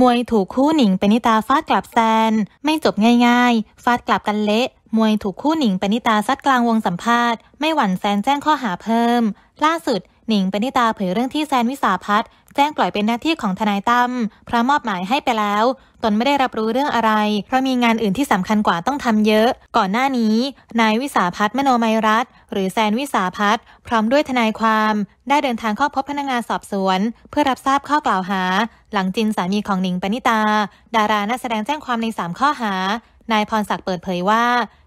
มวยถูกคู่หนิงปนิตาฟาดกลับแซน ไม่จบง่ายๆ ฟาดกลับกันเละ มวยถูกคู่หนิงปนิตาซัดกลางวงสัมภาษณ์ ไม่หวั่นแซนแจ้งข้อหาเพิ่ม ล่าสุดหนิงปณิตาเผยเรื่องที่แซนวิสาพัฒน์แจ้งปล่อยเป็นหน้าที่ของทนายตั้มพระมอบหมายให้ไปแล้ว ตนไม่ได้รับรู้เรื่องอะไร เพราะมีงานอื่นที่สำคัญกว่าต้องทำเยอะ ก่อนหน้านี้นายวิสาพัฒน์มโนมัยรัตหรือแซนวิสาพัฒน์พร้อมด้วยทนายความได้เดินทางเข้าพบพนักงานสอบสวน เพื่อรับทราบข้อกล่าวหา หลังจินสามีของหนิงปณิตาดารานักแสดงแจ้งความใน 3 ข้อหานายพรศักดิ์เปิดเผยว่า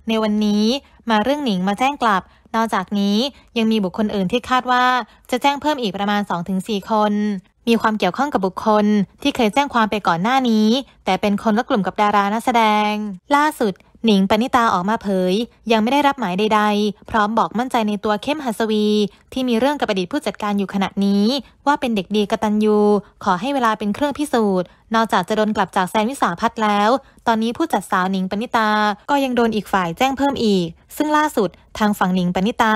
ในวันนี้มาเรื่องหนิงมาแจ้งกลับ นอกจากนี้ยังมีบุคคลอื่นที่คาดว่าจะแจ้งเพิ่มอีกประมาณ2-4คน มีความเกี่ยวข้องกับบุคคล ที่เคยแจ้งความไปก่อนหน้านี้ แต่เป็นคนละกลุ่มกับดารานักแสดง ล่าสุด หนิงปณิตาออกมาเผย ยังไม่ได้รับหมายใด ๆ พร้อมบอกมั่นใจในตัวเข้มหัสวี ที่มีเรื่องกับอดีตผู้จัดการอยู่ขณะนี้ ว่าเป็นเด็กดีกตัญญูขอให้เวลาเป็นเครื่องพิสูจน์นอกจากจะโดนกลับจากแซนวิสาพัดแล้ว ตอนนี้ผู้จัดสาวหนิงปณิตา ก็ยังโดนอีกฝ่ายแจ้งเพิ่มอีก ซึ่งล่าสุดทางฝั่งหนิงปณิตา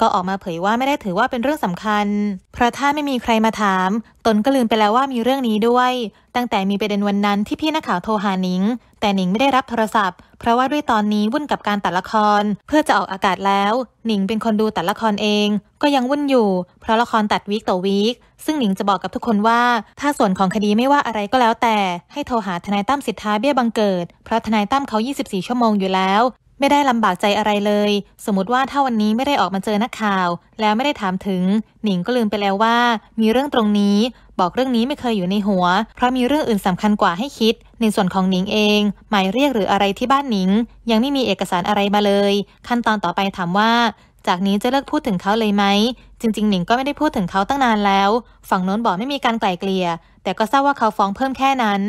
ก็ออกมาเผยว่าไม่ได้ถือว่าเป็นเรื่องสำคัญ เพราะถ้าไม่มีใครมาถาม ตนก็ลืมไปแล้วว่ามีเรื่องนี้ด้วย ตั้งแต่มีประเด็นวันนั้นที่พี่นักข่าวโทรหาหนิง แต่หนิงไม่ได้รับโทรศัพท์ เพราะว่าด้วยตอนนี้วุ่นกับการตัดละคร เพื่อจะออกอากาศแล้ว หนิงเป็นคนดูตัดละครเอง ก็ยังวุ่นอยู่ เพราะละครตัดวีคต่อวีค ซึ่งหนิงจะบอกกับทุกคนว่า ถ้าส่วนของคดีไม่ว่าอะไรก็แล้วล้วแต่ให้โทรหาทนายตั้มสิทธาเบี้ยบังเกิด เพราะทนายตั้มเขา 24 ชั่วโมงอยู่แล้ว ไม่ได้ลำบากใจอะไรเลย สมมติว่าถ้าวันนี้ไม่ได้ออกมาเจอนักข่าว แล้วไม่ได้ถามถึงหนิงก็ลืมไปแล้วว่า มีเรื่องตรงนี้บอกเรื่องนี้ไม่เคยอยู่ในหัว เพราะมีเรื่องอื่นสำคัญกว่าให้คิด ในส่วนของหนิงเอง หมายเรียกหรืออะไรที่บ้านหนิง ยังไม่มีเอกสารอะไรมาเลย ขั้นตอนต่อไปถามว่าจากนี้จะเลิกพูดถึงเขาเลยไหม จริง ๆ หนิงก็ไม่ได้พูดถึงเขาตั้งนานแล้ว ฝั่งโน้นบอกไม่มีการไกล่เกลี่ย แต่ก็ทราบว่าเขาฟ้องเพิ่มแค่นั้น